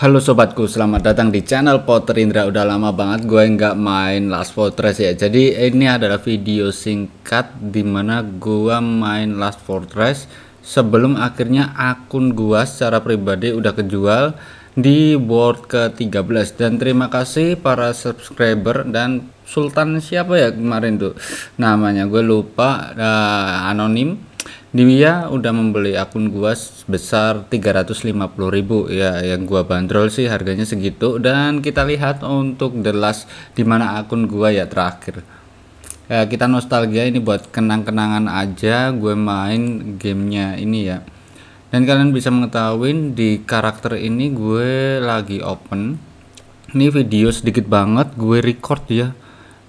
Halo sobatku, selamat datang di channel Potter Indra. Udah lama banget gue nggak main Last Fortress ya. Jadi ini adalah video singkat dimana gue main Last Fortress sebelum akhirnya akun gue secara pribadi udah kejual di board ke-13 dan terima kasih para subscriber dan Sultan siapa ya kemarin tuh namanya gue lupa uh, anonim dia udah membeli akun gua sebesar 350.000 ya yang gua bandrol sih harganya segitu dan kita lihat untuk the last dimana akun gua ya terakhir ya, kita nostalgia ini buat kenang-kenangan aja gue main gamenya ini ya dan kalian bisa mengetahui di karakter ini gue lagi open ini video sedikit banget gue record ya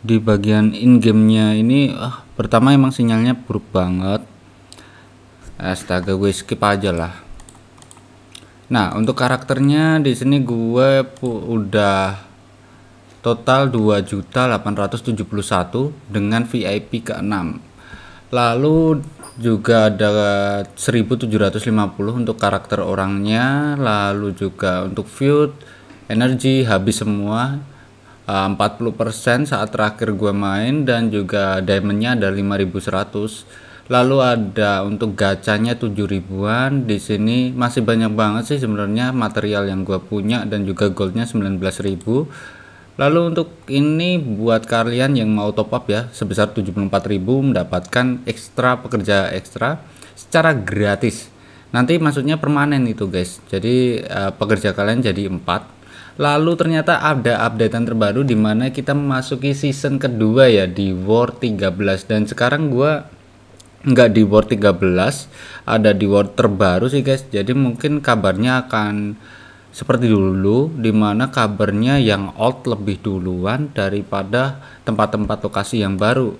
di bagian in gamenya ini ah, pertama emang sinyalnya buruk banget astaga gue skip aja lah nah untuk karakternya di sini gue udah total 2.871 dengan VIP ke-6 lalu juga ada 1750 untuk karakter orangnya lalu juga untuk feud energi habis semua 40% uh, saat terakhir gue main dan juga diamondnya ada 5100 lalu ada untuk gacanya 7 ribuan di sini masih banyak banget sih sebenarnya material yang gua punya dan juga goldnya ribu. lalu untuk ini buat kalian yang mau top up ya sebesar ribu mendapatkan ekstra pekerja ekstra secara gratis nanti maksudnya permanen itu guys jadi eh, pekerja kalian jadi empat. Lalu ternyata ada updatean terbaru dimana kita memasuki season kedua ya di War 13 dan sekarang gua nggak di word 13 ada di word terbaru sih guys jadi mungkin kabarnya akan seperti dulu dimana kabarnya yang old lebih duluan daripada tempat-tempat lokasi yang baru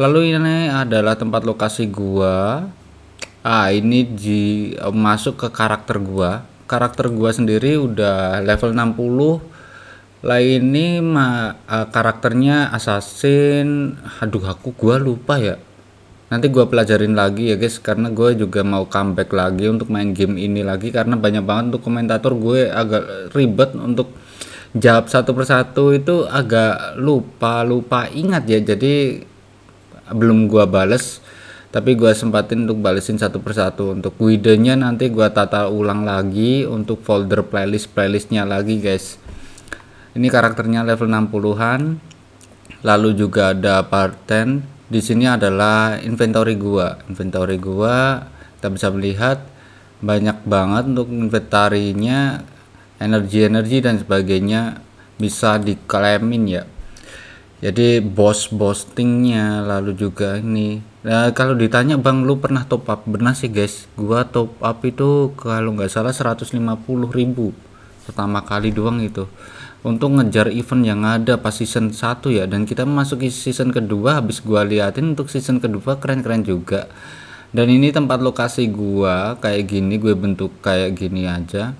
lalu ini adalah tempat lokasi gua ah ini di eh, masuk ke karakter gua karakter gua sendiri udah level 60 lah ini ma, eh, karakternya assassin aduh aku gua lupa ya nanti gue pelajarin lagi ya guys karena gue juga mau comeback lagi untuk main game ini lagi karena banyak banget untuk komentator gue agak ribet untuk jawab satu persatu itu agak lupa lupa ingat ya jadi belum gue bales tapi gue sempatin untuk balesin satu persatu untuk widenya nanti gue tata ulang lagi untuk folder playlist playlistnya lagi guys ini karakternya level 60an lalu juga ada part 10 di sini adalah inventory gua inventory gua kita bisa melihat banyak banget untuk inventarinya energi-energi dan sebagainya bisa diklaimin ya jadi bos boostingnya lalu juga ini nah, kalau ditanya bang lu pernah top up benar sih guys gua top up itu kalau nggak salah 150.000 pertama kali doang itu untuk ngejar event yang ada pas season 1 ya dan kita memasuki season kedua habis gua liatin untuk season kedua keren-keren juga dan ini tempat lokasi gua kayak gini gue bentuk kayak gini aja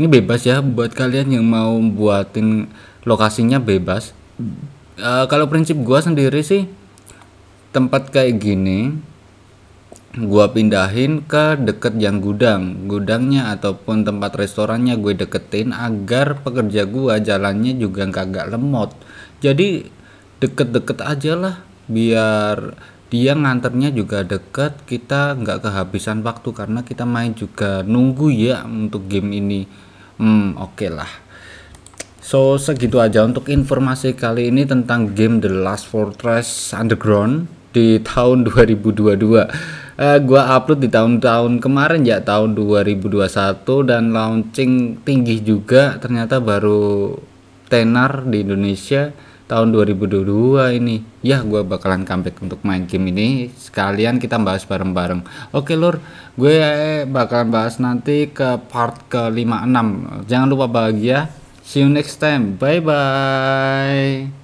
ini bebas ya buat kalian yang mau buatin lokasinya bebas uh, kalau prinsip gua sendiri sih tempat kayak gini gue pindahin ke deket yang gudang gudangnya ataupun tempat restorannya gue deketin agar pekerja gue jalannya juga nggak kagak lemot jadi deket-deket aja lah biar dia nganternya juga deket kita nggak kehabisan waktu karena kita main juga nunggu ya untuk game ini hmm oke okay lah so segitu aja untuk informasi kali ini tentang game The Last Fortress Underground di tahun 2022 uh, gua upload di tahun-tahun kemarin ya tahun 2021 dan launching tinggi juga ternyata baru tenar di Indonesia tahun 2022 ini ya gue bakalan comeback untuk main game ini sekalian kita bahas bareng-bareng oke lur gue bakalan bahas nanti ke part ke 56 jangan lupa bahagia see you next time bye bye